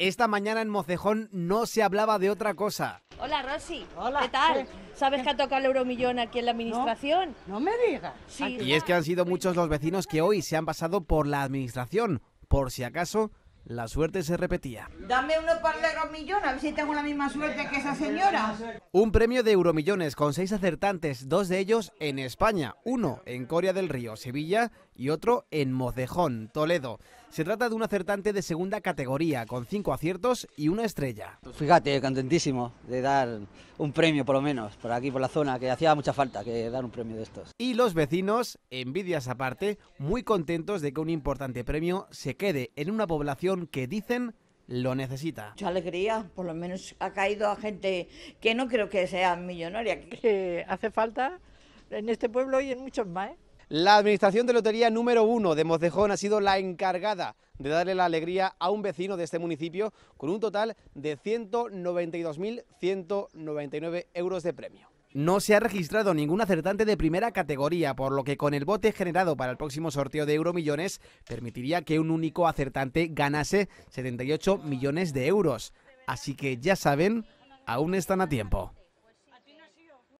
Esta mañana en Mocejón no se hablaba de otra cosa. Hola, Rosy. ¿Qué tal? ¿Sabes que ha tocado el euromillón aquí en la administración? No, me digas. Sí. Y es que han sido muchos los vecinos que hoy se han pasado por la administración, por si acaso la suerte se repetía. Dame uno par de euromillones, a ver si tengo la misma suerte que esa señora. Un premio de euromillones con seis acertantes, dos de ellos en España, uno en Coria del Río, Sevilla, y otro en Mozejón, Toledo. Se trata de un acertante de segunda categoría, con cinco aciertos y una estrella. Fíjate, contentísimo de dar un premio, por lo menos, por aquí, por la zona, que hacía mucha falta que dar un premio de estos. Y los vecinos, envidias aparte, muy contentos de que un importante premio se quede en una población que dicen lo necesita. Mucha alegría, por lo menos ha caído a gente que no creo que sea millonaria. Que hace falta en este pueblo y en muchos más. ¿eh? La administración de lotería número uno de Mocejón ha sido la encargada de darle la alegría a un vecino de este municipio con un total de 192.199 euros de premio no se ha registrado ningún acertante de primera categoría, por lo que con el bote generado para el próximo sorteo de Euromillones permitiría que un único acertante ganase 78 millones de euros. Así que ya saben, aún están a tiempo.